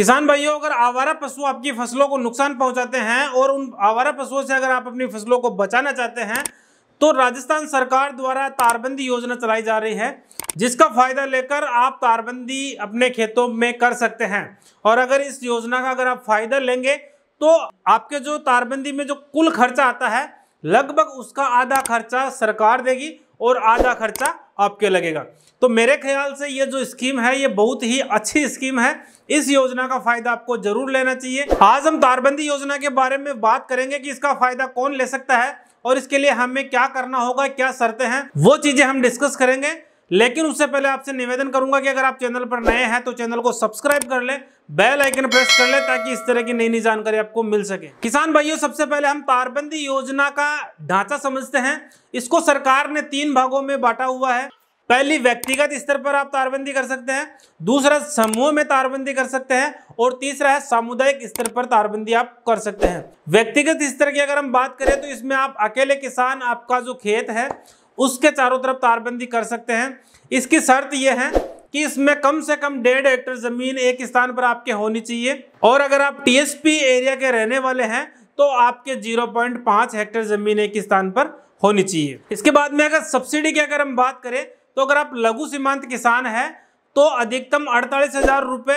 किसान भाइयों अगर आवारा पशु आपकी फसलों को नुकसान पहुंचाते हैं और उन आवारा पशुओं से अगर आप अपनी फसलों को बचाना चाहते हैं तो राजस्थान सरकार द्वारा तारबंदी योजना चलाई जा रही है जिसका फायदा लेकर आप तारबंदी अपने खेतों में कर सकते हैं और अगर इस योजना का अगर आप फायदा लेंगे तो आपके जो तारबंदी में जो कुल खर्चा आता है लगभग उसका आधा खर्चा सरकार देगी और आधा खर्चा आपके लगेगा तो मेरे ख्याल से ये जो स्कीम है ये बहुत ही अच्छी स्कीम है इस योजना का फायदा आपको जरूर लेना चाहिए आज हम तारबंदी योजना के बारे में बात करेंगे कि इसका फायदा कौन ले सकता है और इसके लिए हमें क्या करना होगा क्या शर्तें हैं वो चीजें हम डिस्कस करेंगे लेकिन उससे पहले आपसे निवेदन करूंगा कि अगर आप चैनल पर नए हैं तो चैनल को सब्सक्राइब कर लें बेल आइकन प्रेस कर लें ताकि इस तरह की नई नई जानकारी आपको मिल सके किसान भाइयों सबसे पहले हम तारबंदी योजना का ढांचा समझते हैं इसको सरकार ने तीन भागों में बांटा हुआ है पहली व्यक्तिगत स्तर पर आप तारबंदी कर सकते हैं दूसरा समूह में तारबंदी कर सकते हैं और तीसरा है सामुदायिक स्तर पर तारबंदी आप कर सकते हैं व्यक्तिगत स्तर की अगर हम बात करें तो इसमें आप अकेले किसान आपका जो खेत है उसके चारों तरफ तारबंदी कर सकते हैं इसकी शर्त यह है कि इसमें कम से कम डेढ़ एक्टर जमीन एक स्थान पर आपके होनी चाहिए और अगर आप टीएसपी एरिया के रहने वाले हैं तो आपके 0.5 हेक्टर जमीन एक स्थान पर होनी चाहिए इसके बाद में अगर सब्सिडी की अगर हम बात करें तो अगर आप लघु सीमांत किसान हैं तो अधिकतम अड़तालीस हजार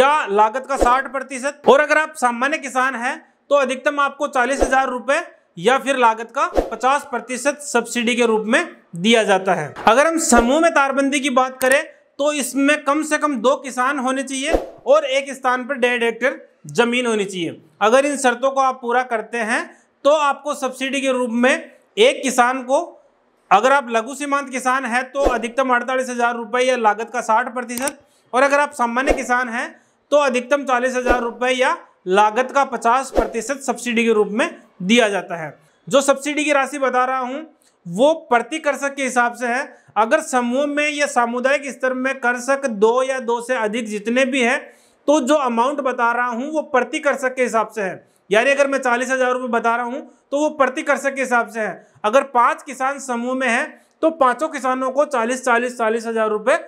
या लागत का साठ प्रतिशत और अगर आप सामान्य किसान है तो अधिकतम आपको चालीस हजार रुपए या फिर लागत का 50 प्रतिशत सब्सिडी के रूप में दिया जाता है अगर हम समूह में तारबंदी की बात करें तो इसमें कम से कम दो किसान होने चाहिए और एक स्थान पर डेढ़ हेक्टेयर जमीन होनी चाहिए अगर इन शर्तों को आप पूरा करते हैं तो आपको सब्सिडी के रूप में एक किसान को अगर आप लघु सीमांत किसान है तो अधिकतम अड़तालीस हज़ार रुपये या लागत का साठ प्रतिशत और अगर आप सामान्य किसान हैं तो अधिकतम चालीस हज़ार रुपये या लागत का पचास प्रतिशत सब्सिडी के रूप में दिया जाता है जो सब्सिडी की राशि बता रहा हूं वो प्रति कर्षक के हिसाब से है अगर समूह में या सामुदायिक स्तर में कर्षक दो या दो से अधिक जितने भी हैं तो जो अमाउंट बता रहा हूं वो प्रति कर्षक के हिसाब से है यानी अगर मैं चालीस हजार रुपये बता रहा हूं तो वो प्रति कर्षक के हिसाब से है अगर पांच किसान समूह में है तो पांचों किसानों को चालीस चालीस चालीस हजार रुपये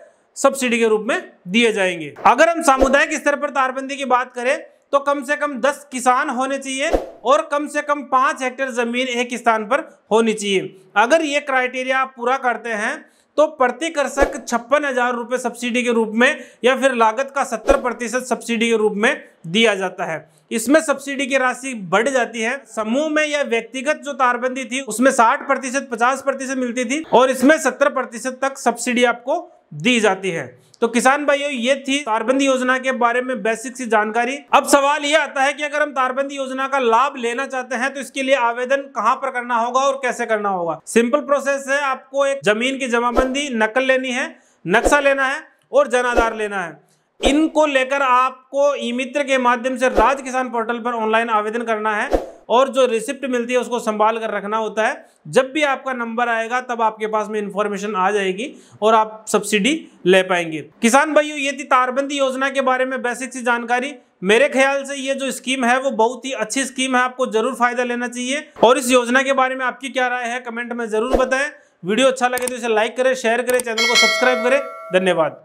सब्सिडी के रूप में दिए जाएंगे अगर हम सामुदायिक स्तर पर तारबंदी की बात करें तो कम से कम दस किसान होने चाहिए और कम से कम पाँच हेक्टेयर ज़मीन एक स्थान पर होनी चाहिए अगर ये क्राइटेरिया आप पूरा करते हैं तो प्रति कृषक छप्पन हजार रुपये सब्सिडी के रूप में या फिर लागत का सत्तर प्रतिशत सब्सिडी के रूप में दिया जाता है इसमें सब्सिडी की राशि बढ़ जाती है समूह में या व्यक्तिगत जो तारबंदी थी उसमें साठ प्रतिशत पचास प्रतिशत मिलती थी और इसमें सत्तर प्रतिशत तक सब्सिडी आपको दी जाती है तो किसान भाइयों ये थी तारबंदी योजना के बारे में बेसिक सी जानकारी अब सवाल ये आता है कि अगर हम तारबंदी योजना का लाभ लेना चाहते हैं तो इसके लिए आवेदन कहां पर करना होगा और कैसे करना होगा सिंपल प्रोसेस है आपको एक जमीन की जमाबंदी नकल लेनी है नक्शा लेना है और जनाधार लेना है इनको लेकर आपको ई मित्र के माध्यम से राज किसान पोर्टल पर ऑनलाइन आवेदन करना है और जो रिसिप्ट मिलती है उसको संभाल कर रखना होता है जब भी आपका नंबर आएगा तब आपके पास में इंफॉर्मेशन आ जाएगी और आप सब्सिडी ले पाएंगे किसान भाइयों ये थी तारबंदी योजना के बारे में बेसिक सी जानकारी मेरे ख्याल से ये जो स्कीम है वो बहुत ही अच्छी स्कीम है आपको जरूर फायदा लेना चाहिए और इस योजना के बारे में आपकी क्या राय है कमेंट में जरूर बताएं वीडियो अच्छा लगे तो इसे लाइक करें शेयर करें चैनल को सब्सक्राइब करें धन्यवाद